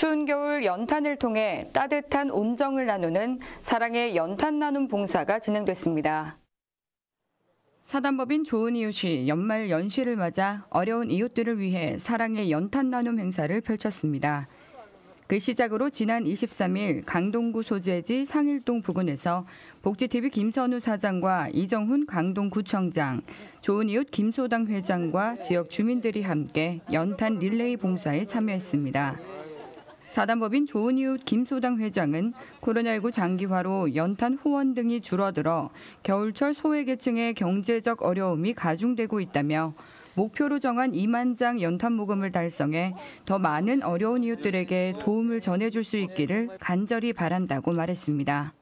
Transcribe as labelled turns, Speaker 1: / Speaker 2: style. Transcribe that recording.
Speaker 1: 추운 겨울 연탄을 통해 따뜻한 온정을 나누는 사랑의 연탄 나눔 봉사가 진행됐습니다. 사단법인 좋은 이웃이 연말 연시를 맞아 어려운 이웃들을 위해 사랑의 연탄 나눔 행사를 펼쳤습니다. 그 시작으로 지난 23일 강동구 소재지 상일동 부근에서 복지TV 김선우 사장과 이정훈 강동구청장, 좋은 이웃 김소당 회장과 지역 주민들이 함께 연탄 릴레이 봉사에 참여했습니다. 사단법인 좋은이웃 김소당 회장은 코로나19 장기화로 연탄 후원 등이 줄어들어 겨울철 소외계층의 경제적 어려움이 가중되고 있다며 목표로 정한 2만 장 연탄 모금을 달성해 더 많은 어려운 이웃들에게 도움을 전해줄 수 있기를 간절히 바란다고 말했습니다.